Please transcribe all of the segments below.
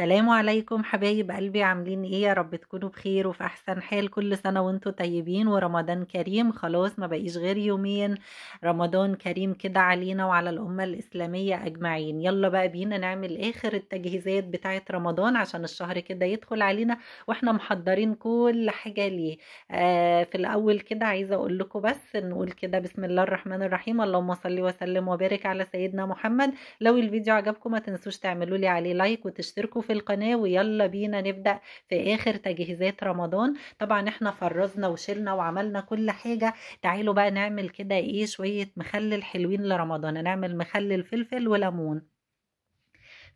سلام عليكم حبايب قلبي عاملين ايه يا رب تكونوا بخير وفي احسن حال كل سنه وانتم طيبين ورمضان كريم خلاص ما بقيش غير يومين رمضان كريم كده علينا وعلى الامه الاسلاميه اجمعين يلا بقى بينا نعمل اخر التجهيزات بتاعه رمضان عشان الشهر كده يدخل علينا واحنا محضرين كل حاجه ليه آه في الاول كده عايزه اقول لكم بس نقول كده بسم الله الرحمن الرحيم اللهم صل وسلم وبارك على سيدنا محمد لو الفيديو عجبكم ما تنسوش تعملوا لي عليه لايك وتشتركوا في القناة ويلا بينا نبدأ في آخر تجهيزات رمضان طبعا احنا فرزنا وشلنا وعملنا كل حاجة تعالوا بقى نعمل كده ايه شوية مخلل حلوين لرمضان هنعمل مخلل فلفل وليمون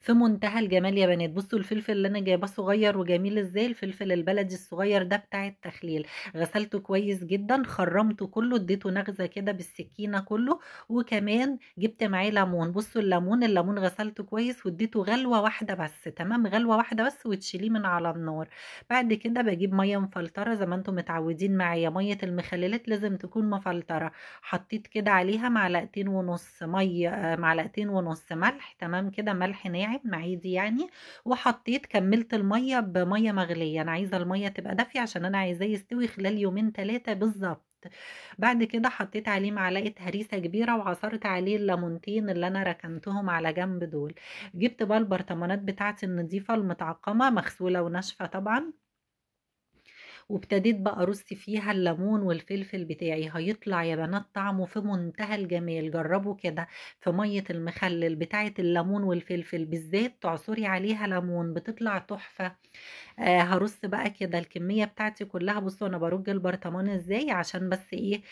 في منتهى الجمال يا بنات بصوا الفلفل اللي انا جايباه صغير وجميل ازاي الفلفل البلدي الصغير ده بتاع التخليل غسلته كويس جدا خرمته كله اديته نغزه كده بالسكينه كله وكمان جبت معاه ليمون بصوا الليمون الليمون غسلته كويس واديته غلوه واحده بس تمام غلوه واحده بس وتشيليه من على النار بعد كده بجيب ميه مفلتره زي ما انتم متعودين معايا ميه المخللات لازم تكون مفلتره حطيت كده عليها معلقتين ونص ميه آه، معلقتين ونص ملح تمام كده ملح ناعم لاعب معادي يعني وحطيت كملت الميه بميه مغليه انا عايزه الميه تبقى دافيه عشان انا عايزاه يستوي خلال يومين ثلاثه بالظبط بعد كده حطيت عليه معلقه هريسه كبيره وعصرت عليه الليمونتين اللي انا ركنتهم على جنب دول جبت بقى البرطمانات بتاعتي النظيفه المتعقمه مغسوله وناشفه طبعا وابتديت بقى ارص فيها الليمون والفلفل بتاعي هيطلع يا بنات طعمه في منتهى الجمال جربوا كده في ميه المخلل بتاعه الليمون والفلفل بالذات تعصري عليها ليمون بتطلع تحفه آه هرص بقى كده الكميه بتاعتي كلها بصوا انا برج البرطمان ازاي عشان بس ايه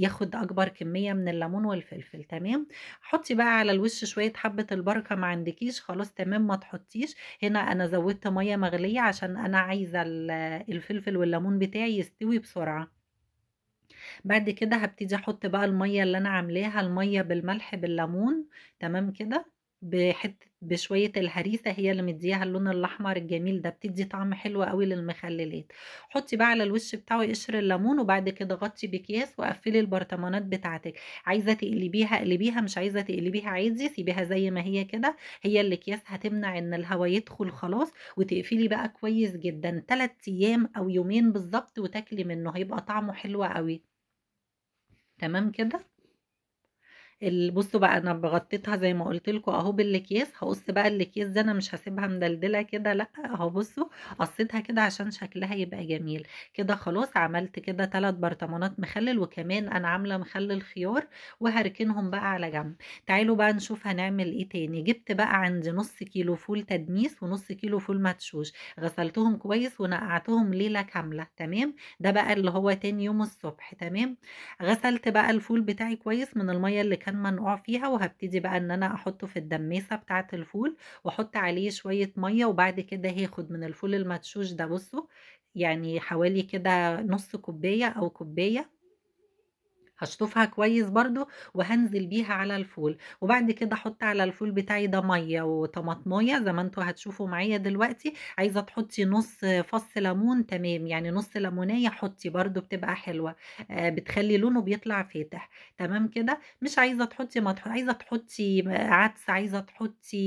ياخد اكبر كميه من الليمون والفلفل تمام حطي بقى على الوش شويه حبه البركه ما عندكيش خلاص تمام ما تحطيش هنا انا زودت ميه مغليه عشان انا عايزه الفلفل والليمون بتاعي يستوي بسرعه بعد كده هبتدي احط بقى الميه اللي انا عاملاها الميه بالملح بالليمون تمام كده بحت بشويه الهريسه هي اللي مديها اللون الاحمر الجميل ده بتدي طعم حلو قوي للمخللات حطي بقى على الوش بتاعه قشر الليمون وبعد كده غطي باكياس وقفلي البرطمانات بتاعتك عايزه تقلبيها قلبيها مش عايزه تقلبيها عادي سيبيها زي ما هي كده هي الاكياس هتمنع ان الهواء يدخل خلاص وتقفلي بقى كويس جدا ثلاث ايام او يومين بالظبط وتاكلي منه هيبقى طعمه حلو قوي تمام كده بصوا بقى انا بغطيتها زي ما قلت لكم اهو بالاكياس هقص بقى الاكياس ده انا مش هسيبها مدلدله كده لا اهو بصوا قصيتها كده عشان شكلها يبقى جميل كده خلاص عملت كده ثلاث برطمانات مخلل وكمان انا عامله مخلل خيار وهركنهم بقى على جنب تعالوا بقى نشوف هنعمل ايه تاني جبت بقى عندي نص كيلو فول تدنيس ونص كيلو فول مدشوش غسلتهم كويس ونقعتهم ليله كامله تمام ده بقى اللي هو تاني يوم الصبح تمام غسلت بقى الفول بتاعي كويس من الميه اللي كان كان منقوع فيها وهبتدي بقى ان انا احطه في الدماسه بتاعه الفول واحط عليه شويه ميه وبعد كده هاخد من الفول المدشوش ده بصوا يعني حوالي كده نص كوبايه او كوبايه هشطفها كويس برضو وهنزل بيها على الفول وبعد كده احط على الفول بتاعي ده ميه وطماطمايه زي ما انتوا هتشوفوا معايا دلوقتي عايزه تحطي نص فص ليمون تمام يعني نص ليمونيه حطي برضو بتبقى حلوه آه، بتخلي لونه بيطلع فاتح تمام كده مش عايزه تحطي ما عايزه تحطي عدس عايزه تحطي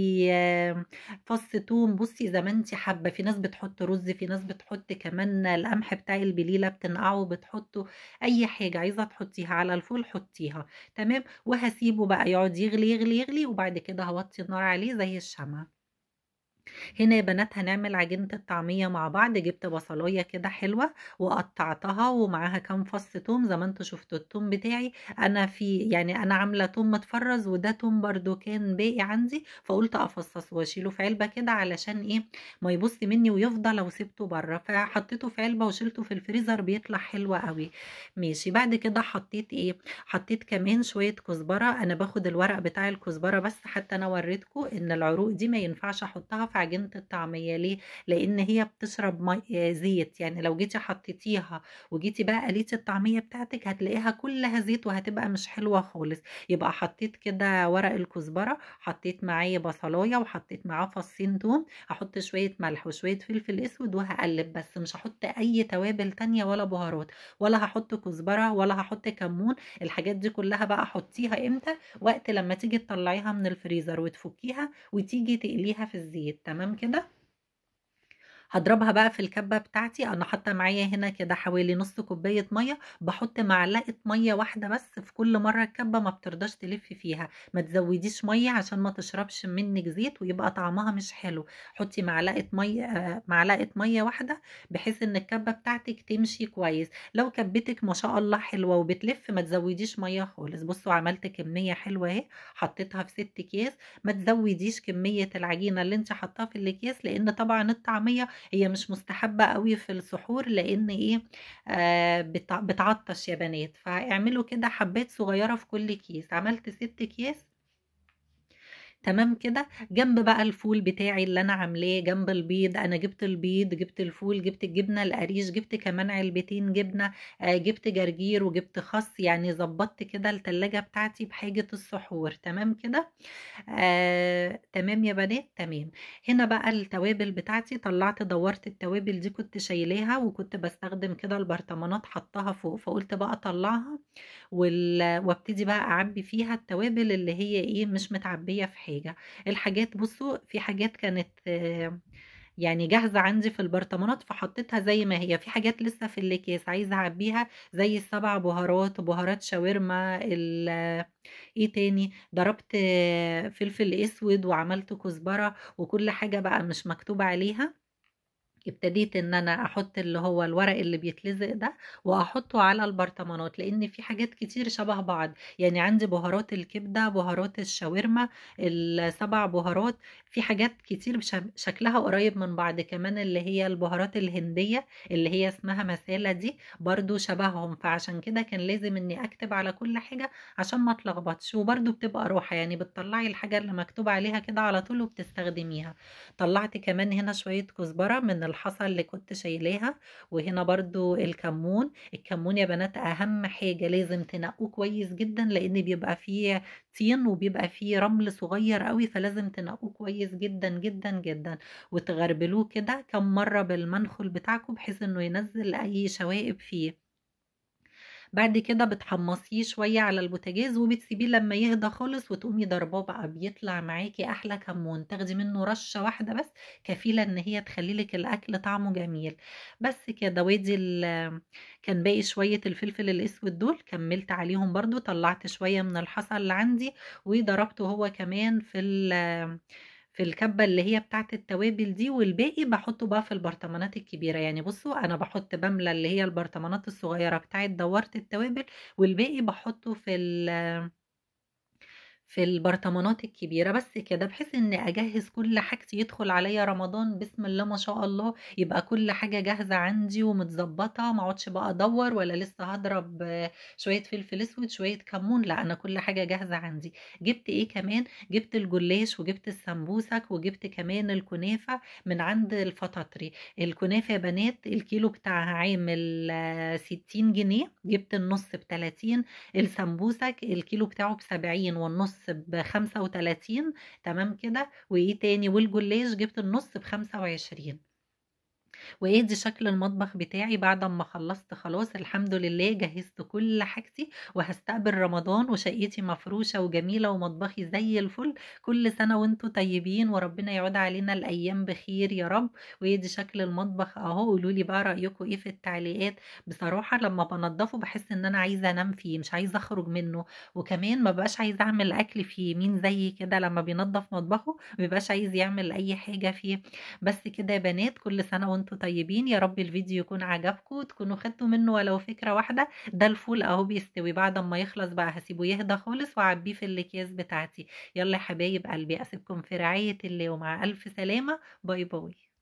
فص توم بصي زي ما انت حابه في ناس بتحط رز في ناس بتحط كمان القمح بتاع البليله بتنقعه بتحطه اي حاجه عايزه تحطيها على الفول حطيها تمام وهسيبه بقى يقعد يغلي يغلي يغلي وبعد كده هوطي النار عليه زي الشمع هنا يا بنات هنعمل عجينة الطعمية مع بعض جبت بصلاية كده حلوة وقطعتها ومعاها كام فص توم زي ما انتوا شفتوا التوم بتاعي انا في يعني انا عاملة توم متفرز وده توم برضو كان باقي عندي فقلت افصصه واشيله في علبة كده علشان ايه ما يبص مني ويفضى لو سبته بره فحطيته في علبة وشيلته في الفريزر بيطلع حلو قوي ماشي بعد كده حطيت ايه حطيت كمان شوية كزبرة انا باخد الورق بتاع الكزبرة بس حتى انا وريتكم ان العروق دي ما ينفعش احطها في عجينه الطعميه ليه لان هي بتشرب آه، زيت يعني لو جيتي حطيتيها وجيتي بقى قليت الطعميه بتاعتك هتلاقيها كلها زيت وهتبقى مش حلوه خالص يبقى حطيت كده ورق الكزبره حطيت معايا بصلايه وحطيت معاه فصين توم هحط شويه ملح وشويه فلفل اسود وهقلب بس مش هحط اي توابل تانية ولا بهارات ولا هحط كزبره ولا هحط كمون الحاجات دي كلها بقى حطيها امتى وقت لما تيجي تطلعيها من الفريزر وتفكيها وتيجي تقليها في الزيت تمام كده هضربها بقى في الكبه بتاعتي انا حاطه معايا هنا كده حوالي نص كوبايه ميه بحط معلقه ميه واحده بس في كل مره الكبه ما بترضاش تلف فيها ما تزوديش ميه عشان ما تشربش منك زيت ويبقى طعمها مش حلو حطي معلقه ميه معلقه ميه واحده بحيث ان الكبه بتاعتك تمشي كويس لو كبتك ما شاء الله حلوه وبتلف ما تزوديش ميه خالص بصوا عملت كميه حلوه اهي حطيتها في ست اكياس ما تزوديش كميه العجينه اللي انت حطاها في الاكياس لان طبعا الطعميه هي مش مستحبه قوي في السحور لان ايه آه، بتعطش يا بنات فاعملوا كده حبات صغيره في كل كيس عملت ست اكياس تمام كده جنب بقى الفول بتاعي اللي انا عاملاه جنب البيض انا جبت البيض جبت الفول جبت الجبنه القريش جبت كمان علبتين جبنه آه، جبت جرجير وجبت خس يعني ظبطت كده التلاجة بتاعتي بحاجه السحور تمام كده آه تمام يا بنات تمام هنا بقى التوابل بتاعتي طلعت دورت التوابل دي كنت شايلاها وكنت بستخدم كده البرطمانات حطها فوق فقلت بقى اطلعها وابتدي بقى اعبي فيها التوابل اللي هي ايه مش متعبيه في حاجه الحاجات بصوا في حاجات كانت يعني جاهزه عندي في البرطمانات فحطيتها زي ما هي في حاجات لسه في الاكياس عايزه اعبيها زي السبع بهارات بهارات شاورما ايه تاني ضربت فلفل اسود وعملت كزبره وكل حاجه بقى مش مكتوب عليها ابتديت ان انا احط اللي هو الورق اللي بيتلزق ده واحطه على البرطمانات لان في حاجات كتير شبه بعض يعني عندي بهارات الكبده بهارات الشاورما السبع بهارات في حاجات كتير شكلها قريب من بعض كمان اللي هي البهارات الهنديه اللي هي اسمها مساله دي برضو شبههم فعشان كده كان لازم اني اكتب على كل حاجه عشان ما اتلخبطش وبرضو بتبقى روحه يعني بتطلعي الحاجه اللي مكتوب عليها كده على طول وبتستخدميها طلعت كمان هنا شويه كزبره من الحصى اللي كنت شايلاها وهنا برضو الكمون الكمون يا بنات اهم حاجة لازم تنقوه كويس جدا لان بيبقى فيه طين وبيبقى فيه رمل صغير قوي فلازم تنقوه كويس جدا جدا جدا وتغربلوه كده كم مرة بالمنخل بتاعكم بحيث انه ينزل اي شوائب فيه بعد كده بتحمصيه شويه على البوتاجاز وبتسيبيه لما يهدى خالص وتقومي ضرباه بقى بيطلع معاكي احلى كمون تاخدي منه رشه واحده بس كفيله ان هي تخليلك الاكل طعمه جميل بس كده وادي كان باقي شويه الفلفل الاسود دول كملت عليهم برده طلعت شويه من الحصى اللي عندي وضربته هو كمان في في الكبة اللي هي بتاعت التوابل دي والباقي بحطه بقى في البرطمانات الكبيرة يعني بصوا أنا بحط بملة اللي هي البرطمانات الصغيرة بتاعت دورت التوابل والباقي بحطه في في البرطمانات الكبيره بس كده بحيث ان اجهز كل حاجتي يدخل عليا رمضان بسم الله ما شاء الله يبقى كل حاجه جاهزه عندي ومتظبطه ما اقعدش بقى ادور ولا لسه هضرب شويه فلفل اسود شويه كمون لا انا كل حاجه جاهزه عندي جبت ايه كمان جبت الجلاش وجبت السمبوسك وجبت كمان الكنافه من عند الفطاطري الكنافه يا بنات الكيلو بتاعها عامل 60 جنيه جبت النص ب 30 السمبوسك الكيلو بتاعه ب 70 والنص النص ب 35 تمام كده وايه تاني والجلاش جبت النص ب 25 وادي شكل المطبخ بتاعي بعد ما خلصت خلاص الحمد لله جهزت كل حاجتي وهستقبل رمضان وشقتي مفروشه وجميله ومطبخي زي الفل كل سنه وانتم طيبين وربنا يعود علينا الايام بخير يا رب وادي شكل المطبخ اهو قولوا لي بقى رايكم ايه في التعليقات بصراحه لما بنضفه بحس ان انا عايزه انام فيه مش عايزه اخرج منه وكمان ما بقاش عايزه اعمل اكل فيه مين زي كده لما بينضف مطبخه ما بيبقاش عايز يعمل اي حاجه فيه بس كده يا بنات كل سنه وانتم طيبين يا رب الفيديو يكون عجبكم تكونوا خدتوا منه ولو فكره واحده ده الفول اهو بيستوي بعد ما يخلص بقى هسيبه يهدى خالص واعبيه في الاكياس بتاعتي يلا يا حبايب قلبي اسيبكم في رعايه الله ومع الف سلامه باي باي